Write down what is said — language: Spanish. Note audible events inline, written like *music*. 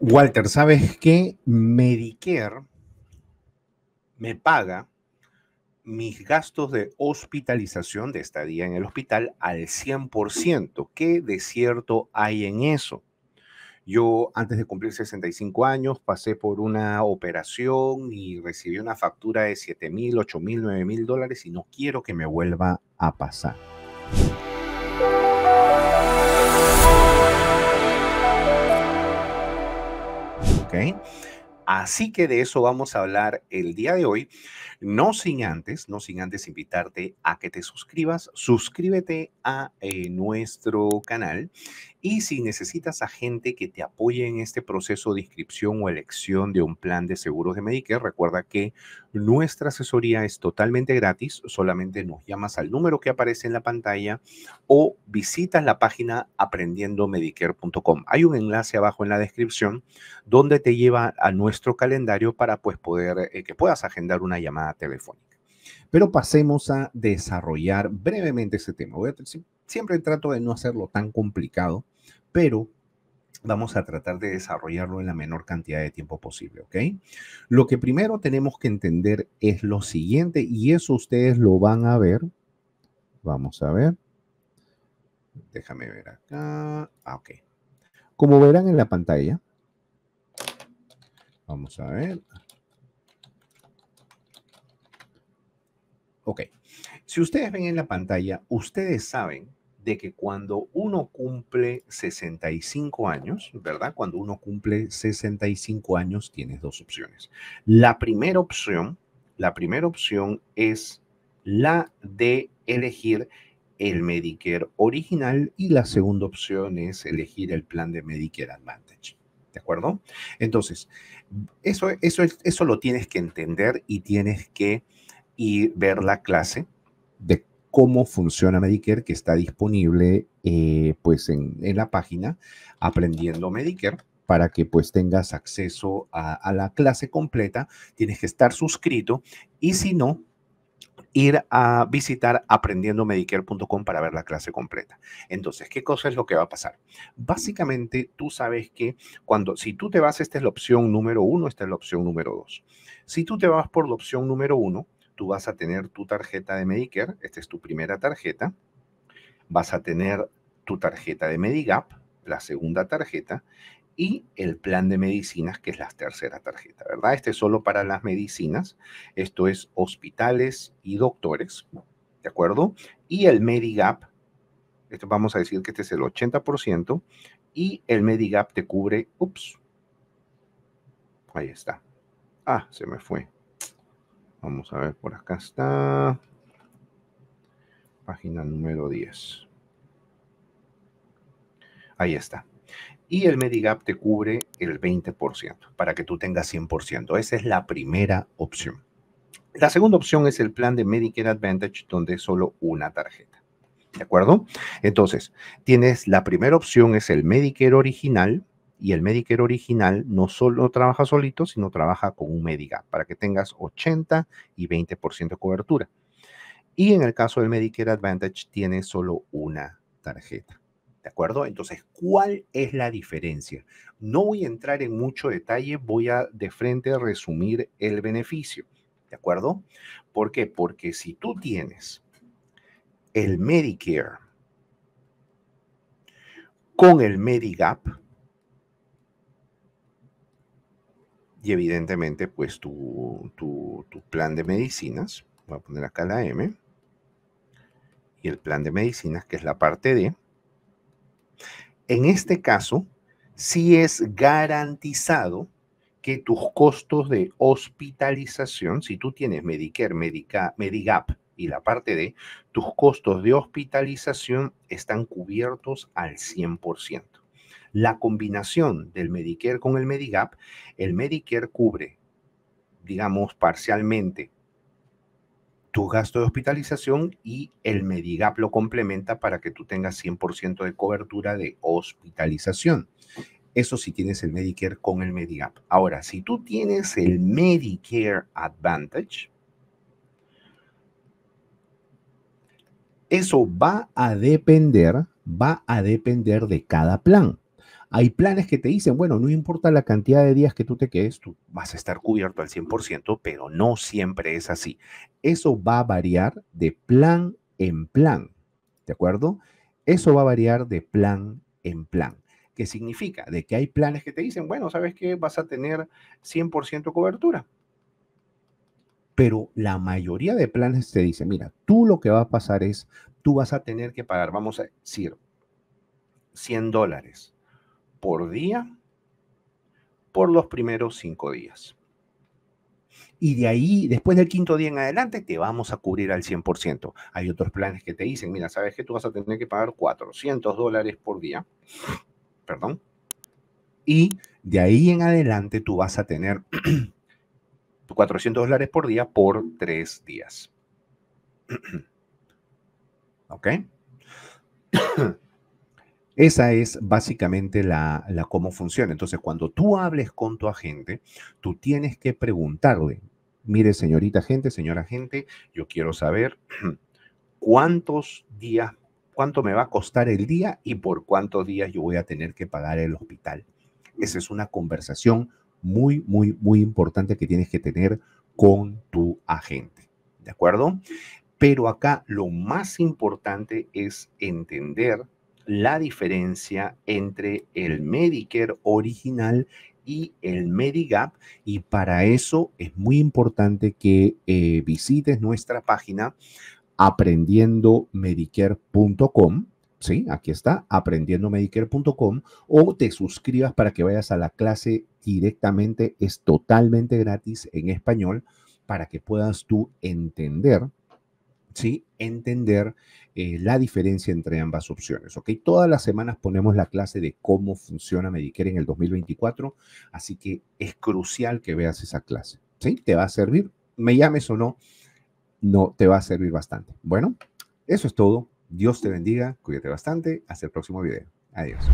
Walter, ¿sabes qué? Medicare me paga mis gastos de hospitalización, de estadía en el hospital, al 100%. ¿Qué desierto hay en eso? Yo antes de cumplir 65 años pasé por una operación y recibí una factura de 7 mil, 8 mil, mil dólares y no quiero que me vuelva a pasar. right Así que de eso vamos a hablar el día de hoy, no sin antes, no sin antes invitarte a que te suscribas, suscríbete a eh, nuestro canal y si necesitas a gente que te apoye en este proceso de inscripción o elección de un plan de seguros de Medicare, recuerda que nuestra asesoría es totalmente gratis, solamente nos llamas al número que aparece en la pantalla o visitas la página aprendiendomedicare.com. Hay un enlace abajo en la descripción donde te lleva a nuestro nuestro calendario para pues, poder eh, que puedas agendar una llamada telefónica. Pero pasemos a desarrollar brevemente ese tema. siempre trato de no hacerlo tan complicado, pero vamos a tratar de desarrollarlo en la menor cantidad de tiempo posible, ¿ok? Lo que primero tenemos que entender es lo siguiente, y eso ustedes lo van a ver. Vamos a ver. Déjame ver acá. Ah, ok. Como verán en la pantalla, Vamos a ver. Ok. Si ustedes ven en la pantalla, ustedes saben de que cuando uno cumple 65 años, ¿verdad? Cuando uno cumple 65 años, tienes dos opciones. La primera opción, la primera opción es la de elegir el Medicare original y la segunda opción es elegir el plan de Medicare Advantage. ¿de acuerdo? Entonces, eso, eso, eso lo tienes que entender y tienes que ir ver la clase de cómo funciona Medicare que está disponible eh, pues en, en, la página Aprendiendo Medicare para que pues tengas acceso a, a la clase completa, tienes que estar suscrito y si no, ir a visitar aprendiendomedicare.com para ver la clase completa. Entonces, ¿qué cosa es lo que va a pasar? Básicamente, tú sabes que cuando, si tú te vas, esta es la opción número uno, esta es la opción número dos. Si tú te vas por la opción número uno, tú vas a tener tu tarjeta de Medicare, esta es tu primera tarjeta, vas a tener tu tarjeta de Medigap, la segunda tarjeta, y el plan de medicinas, que es la tercera tarjeta, ¿verdad? Este es solo para las medicinas, esto es hospitales y doctores, ¿de acuerdo? Y el Medigap, esto vamos a decir que este es el 80%, y el Medigap te cubre, ups, ahí está. Ah, se me fue. Vamos a ver, por acá está. Página número 10. Ahí está y el Medigap te cubre el 20% para que tú tengas 100%. Esa es la primera opción. La segunda opción es el plan de Medicare Advantage, donde es solo una tarjeta. ¿De acuerdo? Entonces, tienes la primera opción es el Medicare original, y el Medicare original no solo trabaja solito, sino trabaja con un Medigap para que tengas 80 y 20% de cobertura. Y en el caso del Medicare Advantage tiene solo una tarjeta. ¿De acuerdo? Entonces, ¿cuál es la diferencia? No voy a entrar en mucho detalle, voy a de frente resumir el beneficio. ¿De acuerdo? ¿Por qué? Porque si tú tienes el Medicare con el Medigap, y evidentemente pues tu, tu plan de medicinas, voy a poner acá la M, y el plan de medicinas que es la parte D, en este caso, sí es garantizado que tus costos de hospitalización, si tú tienes Medicare, Medica, Medigap y la parte de tus costos de hospitalización están cubiertos al 100%. La combinación del Medicare con el Medigap, el Medicare cubre, digamos, parcialmente tu gasto de hospitalización y el Medigap lo complementa para que tú tengas 100% de cobertura de hospitalización. Eso si tienes el Medicare con el Medigap. Ahora, si tú tienes el Medicare Advantage, eso va a depender, va a depender de cada plan. Hay planes que te dicen, bueno, no importa la cantidad de días que tú te quedes, tú vas a estar cubierto al 100%, pero no siempre es así. Eso va a variar de plan en plan, ¿de acuerdo? Eso va a variar de plan en plan. ¿Qué significa? De que hay planes que te dicen, bueno, sabes que vas a tener 100% cobertura. Pero la mayoría de planes te dicen, mira, tú lo que va a pasar es, tú vas a tener que pagar, vamos a decir, 100 dólares por día por los primeros cinco días. Y de ahí, después del quinto día en adelante, te vamos a cubrir al 100%. Hay otros planes que te dicen, mira, sabes que tú vas a tener que pagar 400 dólares por día, perdón, y de ahí en adelante tú vas a tener 400 *clears throat* dólares por día por tres días. *clears throat* ¿Ok? *clears throat* Esa es básicamente la, cómo funciona. Entonces, cuando tú hables con tu agente, tú tienes que preguntarle, mire, señorita gente, señora gente, yo quiero saber *clears throat* cuántos días, cuánto me va a costar el día y por cuántos días yo voy a tener que pagar el hospital. Esa es una conversación muy, muy, muy importante que tienes que tener con tu agente. ¿De acuerdo? Pero acá lo más importante es entender la diferencia entre el Medicare original y el Medigap. Y para eso es muy importante que eh, visites nuestra página aprendiendomedicare.com. Sí, aquí está, aprendiendomedicare.com o te suscribas para que vayas a la clase directamente. Es totalmente gratis en español para que puedas tú entender ¿sí? entender eh, la diferencia entre ambas opciones. ¿ok? Todas las semanas ponemos la clase de cómo funciona Medicare en el 2024, así que es crucial que veas esa clase. ¿sí? Te va a servir, me llames o no, no te va a servir bastante. Bueno, eso es todo. Dios te bendiga, cuídate bastante. Hasta el próximo video. Adiós.